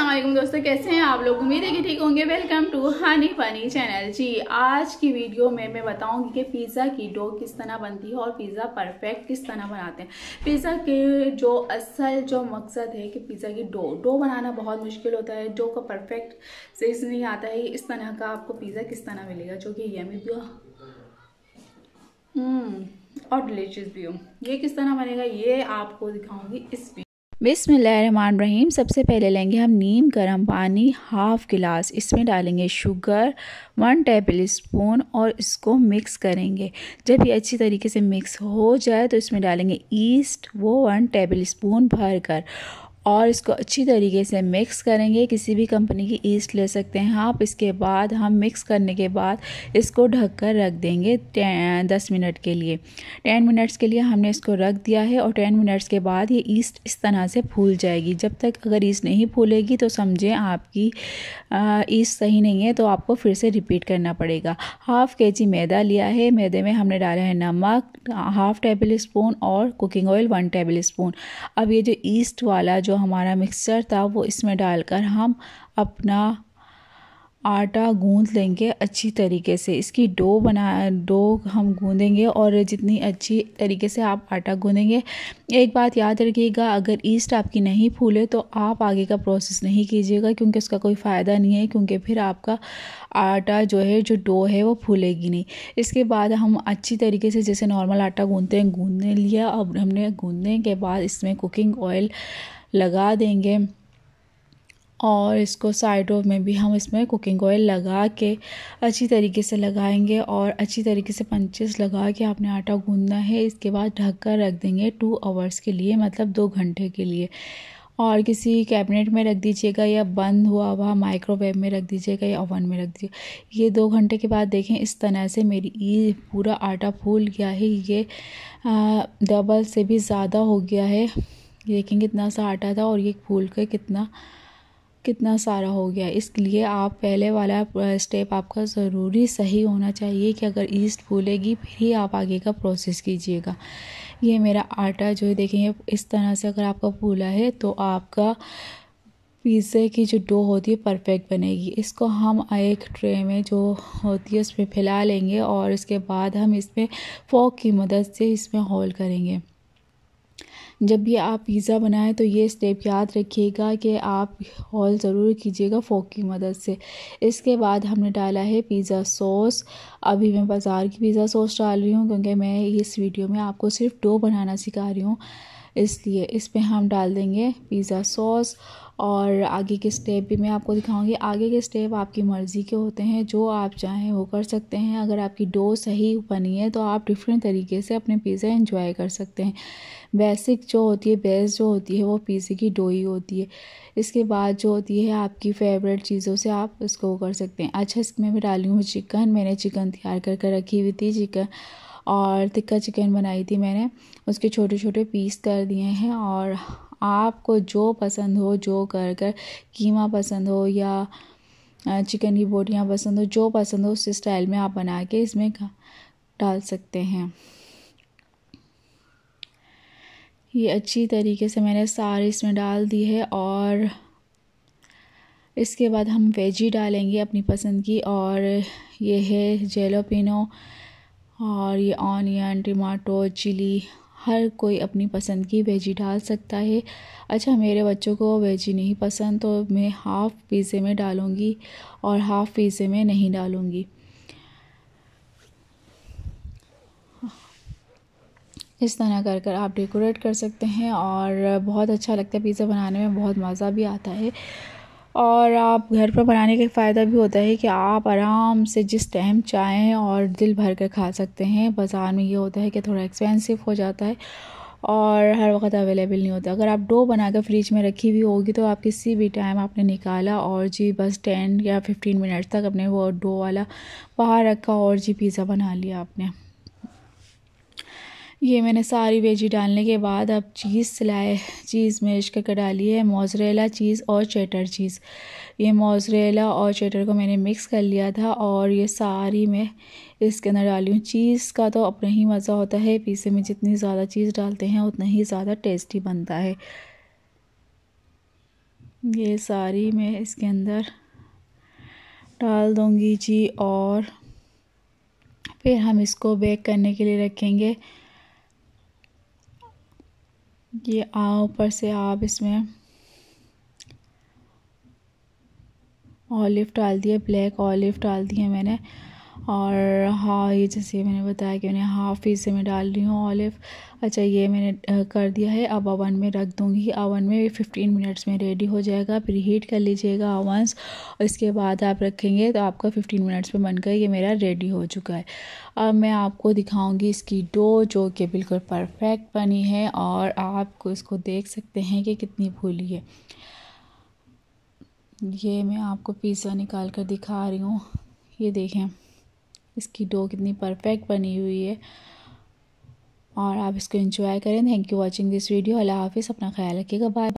असलम दोस्तों कैसे हैं आप लोग उम्मीद है कि ठीक होंगे welcome to Honey Funny channel जी आज की वीडियो में मैं बताऊंगी कि पिज़्ज़ा की डो किस तरह बनती है और पिज़्ज़ा परफेक्ट किस तरह बनाते हैं पिज़्ज़ा के जो असल जो मकसद है कि पिज़्ज़ा की डो डो बनाना बहुत मुश्किल होता है डो का परफेक्ट से इस नहीं आता है इस तरह का आपको पिज़्ज़ा किस तरह मिलेगा जो कि यमी भी हम्म, और डिलीशियस भी हो ये किस तरह बनेगा ये आपको दिखाऊंगी इस वीडियो बिसमीम सबसे पहले लेंगे हम नीम गर्म पानी हाफ़ गिलास इसमें डालेंगे शुगर वन टेबल स्पून और इसको मिक्स करेंगे जब ये अच्छी तरीके से मिक्स हो जाए तो इसमें डालेंगे ईस्ट वो वन टेबल स्पून भर कर और इसको अच्छी तरीके से मिक्स करेंगे किसी भी कंपनी की ईस्ट ले सकते हैं आप इसके बाद हम मिक्स करने के बाद इसको ढक कर रख देंगे दस मिनट के लिए टेन मिनट्स के लिए हमने इसको रख दिया है और टेन मिनट्स के बाद ये ईस्ट इस तरह से फूल जाएगी जब तक अगर ईस्ट नहीं फूलेगी तो समझें आपकी ईस्ट सही नहीं है तो आपको फिर से रिपीट करना पड़ेगा हाफ़ के जी मैदा लिया है मैदे में हमने डाला है नमक हाफ़ टेबल स्पून और cooking oil one tablespoon अब ये जो ईस्ट वाला जो हमारा मिक्सचर था वो इसमें डालकर हम अपना आटा गूंद लेंगे अच्छी तरीके से इसकी डो बना डो हम गूंदेंगे और जितनी अच्छी तरीके से आप आटा गूंदेंगे एक बात याद रखिएगा अगर ईस्ट आपकी नहीं फूले तो आप आगे का प्रोसेस नहीं कीजिएगा क्योंकि उसका कोई फ़ायदा नहीं है क्योंकि फिर आपका आटा जो है जो डो है वो फूलेगी नहीं इसके बाद हम अच्छी तरीके से जैसे नॉर्मल आटा गूंदते हैं गूंदने लिया अब हमने गूंदने के बाद इसमें कुकिंग ऑयल लगा देंगे और इसको साइडों में भी हम इसमें कुकिंग ऑयल लगा के अच्छी तरीके से लगाएंगे और अच्छी तरीके से पंचेस लगा के आपने आटा गूंदना है इसके बाद ढक कर रख देंगे टू आवर्स के लिए मतलब दो घंटे के लिए और किसी कैबिनेट में रख दीजिएगा या बंद हुआ हुआ माइक्रोवेव में रख दीजिएगा या ओवन में रख दीजिए ये दो घंटे के बाद देखें इस तरह से मेरी ई पूरा आटा फूल गया है ये डबल से भी ज़्यादा हो गया है ये देखें कितना सा आटा था और ये फूल के कितना कितना सारा हो गया इसलिए आप पहले वाला स्टेप आपका ज़रूरी सही होना चाहिए कि अगर ईस्ट फूलेगी फिर ही आप आगे का प्रोसेस कीजिएगा ये मेरा आटा जो है देखेंगे इस तरह से अगर आपका फूला है तो आपका पिज़्ज़े की जो डो होती है परफेक्ट बनेगी इसको हम एक ट्रे में जो होती है उसमें फैला लेंगे और इसके बाद हम इसमें फोक की मदद से इसमें होल करेंगे जब भी आप पिज़्ज़ा बनाएं तो ये स्टेप याद रखिएगा कि आप हॉल ज़रूर कीजिएगा फोक की मदद से इसके बाद हमने डाला है पिज़्ज़ा सॉस अभी मैं बाज़ार की पिज़्ज़ा सॉस डाल रही हूँ क्योंकि मैं इस वीडियो में आपको सिर्फ डो बनाना सिखा रही हूँ इसलिए इस पर हम डाल देंगे पिज़्ज़ा सॉस और आगे के स्टेप भी मैं आपको दिखाऊंगी आगे के स्टेप आपकी मर्ज़ी के होते हैं जो आप चाहें वो कर सकते हैं अगर आपकी डो सही बनी है तो आप डिफरेंट तरीके से अपने पिज़्ज़ा इंजॉय कर सकते हैं बेसिक जो होती है बेस जो होती है वो पिज़्ज़े की डो ही होती है इसके बाद जो होती है आपकी फेवरेट चीज़ों से आप उसको कर सकते हैं अच्छा इसमें मैं डाली हूँ चिकन मैंने चिकन तैयार कर कर रखी हुई थी चिकन और तिक्का चिकन बनाई थी मैंने उसके छोटे छोटे पीस कर दिए हैं और आपको जो पसंद हो जो कर कर कीमा पसंद हो या चिकन की बोटियाँ पसंद हो जो पसंद हो उस स्टाइल में आप बना के इसमें डाल सकते हैं ये अच्छी तरीके से मैंने सारे इसमें डाल दी है और इसके बाद हम वेजी डालेंगे अपनी पसंद की और ये है जेलोपिनो और ये ऑनियन टमाटो चिली हर कोई अपनी पसंद की वेजी डाल सकता है अच्छा मेरे बच्चों को वेजी नहीं पसंद तो मैं हाफ़ पिज़्ज़े में डालूँगी और हाफ़ पिज़्ज़े में नहीं डालूँगी इस तरह कर कर आप डेकोरेट कर सकते हैं और बहुत अच्छा लगता है पिज़्ज़ा बनाने में बहुत मज़ा भी आता है और आप घर पर बनाने का फ़ायदा भी होता है कि आप आराम से जिस टाइम चाहें और दिल भर कर खा सकते हैं बाज़ार में ये होता है कि थोड़ा एक्सपेंसिव हो जाता है और हर वक्त अवेलेबल नहीं होता अगर आप डो बनाकर फ्रिज में रखी हुई होगी तो आप किसी भी टाइम आपने निकाला और जी बस टेन या फिफ्टीन मिनट्स तक अपने वो डो वाला बाहर रखा और जी पिज़्ज़ा बना लिया आपने ये मैंने सारी वेजी डालने के बाद अब चीज़ सिलाए चीज़ मेज करके डाली है मोजरेला चीज़ और चेटर चीज़ ये मोजरेला और चेटर को मैंने मिक्स कर लिया था और ये सारी मैं इसके अंदर डाली हूँ चीज़ का तो अपना ही मज़ा होता है पीसे में जितनी ज़्यादा चीज़ डालते हैं उतना ही ज़्यादा टेस्टी बनता है ये सारी मैं इसके अंदर डाल दूँगी जी और फिर हम इसको बेक करने के लिए रखेंगे ये आ ऊपर से आप इसमें ऑलिव डाल दिए ब्लैक ऑलिव डाल दिए मैंने और हाँ ये जैसे मैंने बताया कि मैंने हाफ़ हिस्से में डाल रही हूँ ऑलिव अच्छा ये मैंने कर दिया है अब अवन में रख दूँगी अवन में फिफ्टीन मिनट्स में रेडी हो जाएगा फिर हीट कर लीजिएगा अवंस और इसके बाद आप रखेंगे तो आपका फिफ्टीन मिनट्स में बनकर ये मेरा रेडी हो चुका है अब मैं आपको दिखाऊँगी इसकी डो जो कि बिल्कुल परफेक्ट बनी है और आप इसको देख सकते हैं कि कितनी भूली है ये मैं आपको पिज़्ज़ा निकाल कर दिखा रही हूँ ये देखें इसकी डो कितनी परफेक्ट बनी हुई है और आप इसको एंजॉय करें thank you watching this video अल्लाह हाफिज़ अपना ख्याल रखिएगा बाय